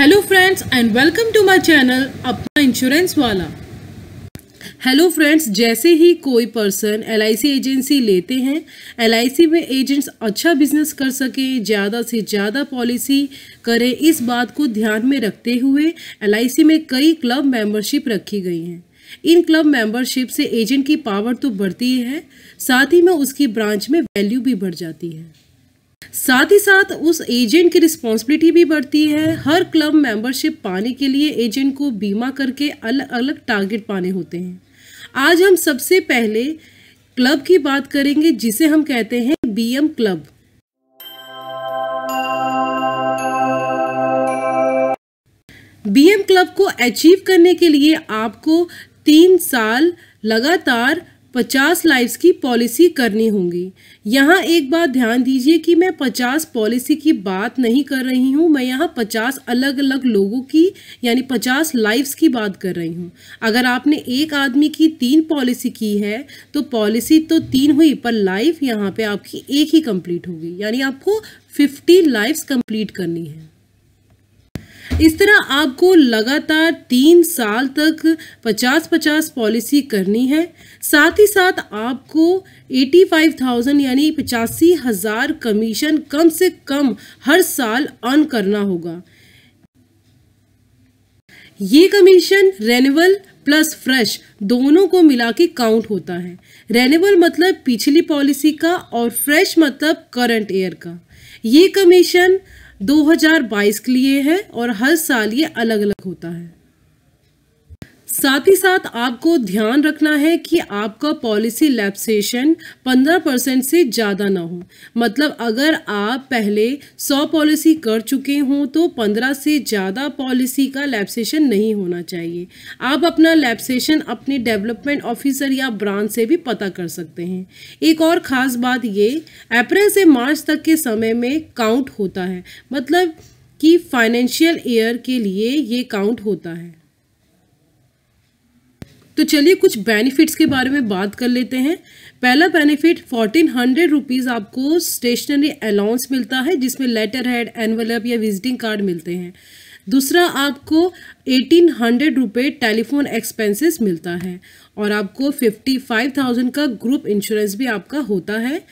Hello friends and welcome to my channel अपना insurance वाला hello friends जैसे ही कोई पर्सन एल एजेंसी लेते हैं एल में एजेंट्स अच्छा बिजनेस कर सकें ज़्यादा से ज़्यादा पॉलिसी करें इस बात को ध्यान में रखते हुए एल में कई क्लब मेंबरशिप रखी गई हैं इन क्लब मेंबरशिप से एजेंट की पावर तो बढ़ती है साथ ही में उसकी ब्रांच में वैल्यू भी बढ़ जाती है साथ ही साथ उस एजेंट की रिस्पॉन्सिबिलिटी भी बढ़ती है हर क्लब मेंबरशिप पाने के लिए एजेंट को बीमा करके अलग अलग टारगेट पाने होते हैं आज हम सबसे पहले क्लब की बात करेंगे जिसे हम कहते हैं बीएम क्लब बीएम क्लब को अचीव करने के लिए आपको तीन साल लगातार 50 लाइव्स की पॉलिसी करनी होगी यहाँ एक बात ध्यान दीजिए कि मैं 50 पॉलिसी की बात नहीं कर रही हूँ मैं यहाँ 50 अलग अलग लोगों की यानी 50 लाइव्स की बात कर रही हूँ अगर आपने एक आदमी की तीन पॉलिसी की है तो पॉलिसी तो तीन हुई पर लाइफ यहाँ पे आपकी एक ही कंप्लीट होगी यानी आपको 50 लाइव्स कंप्लीट करनी है इस तरह आपको लगातार तीन साल तक 50-50 पॉलिसी करनी है साथ ही साथ आपको 85,000 यानी पचासी हज़ार कमीशन कम से कम हर साल अर्न करना होगा ये कमीशन रेनुअल प्लस फ्रेश दोनों को मिला के काउंट होता है रेनुअल मतलब पिछली पॉलिसी का और फ्रेश मतलब करंट ईयर का ये कमीशन 2022 के लिए है और हर साल ये अलग अलग होता है साथ ही साथ आपको ध्यान रखना है कि आपका पॉलिसी लैप्सेशन 15 परसेंट से ज़्यादा ना हो मतलब अगर आप पहले 100 पॉलिसी कर चुके हों तो 15 से ज़्यादा पॉलिसी का लैप्सेशन नहीं होना चाहिए आप अपना लैप्सेशन अपने डेवलपमेंट ऑफिसर या ब्रांच से भी पता कर सकते हैं एक और ख़ास बात ये अप्रैल से मार्च तक के समय में काउंट होता है मतलब कि फाइनेंशियल ईयर के लिए ये काउंट होता है तो चलिए कुछ बेनिफिट्स के बारे में बात कर लेते हैं पहला बेनिफिट फोर्टीन हंड्रेड रुपीज़ आपको स्टेशनरी अलाउंस मिलता है जिसमें लेटर हेड एनवलप या विजिटिंग कार्ड मिलते हैं दूसरा आपको एटीन हंड्रेड रुपये टेलीफोन एक्सपेंसेस मिलता है और आपको फिफ्टी फाइव थाउजेंड का ग्रुप इंश्योरेंस भी आपका होता है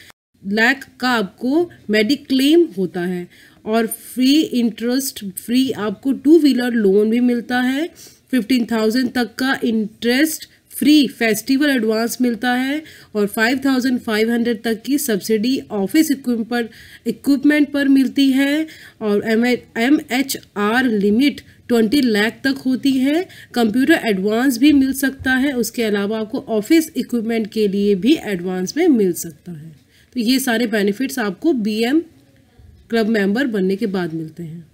लैक का आपको मेडिक्लेम होता है और फ्री इंटरेस्ट फ्री आपको टू व्हीलर लोन भी मिलता है फिफ्टीन थाउजेंड तक का इंटरेस्ट फ्री फेस्टिवल एडवांस मिलता है और फाइव फाइव थाउजेंड हंड्रेड तक की सब्सिडी ऑफिस पर इक्विपमेंट पर मिलती है और M H R limit twenty lakh तक होती है कंप्यूटर एडवांस भी मिल सकता है उसके अलावा आपको ऑफिस इक्विपमेंट के लिए भी एडवांस में मिल सकता है तो ये सारे बेनिफिट्स आपको एम क्लब मेंबर बनने के बाद मिलते हैं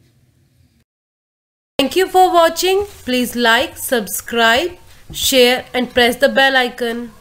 Thank you for watching. Please like, subscribe, share and press the bell icon.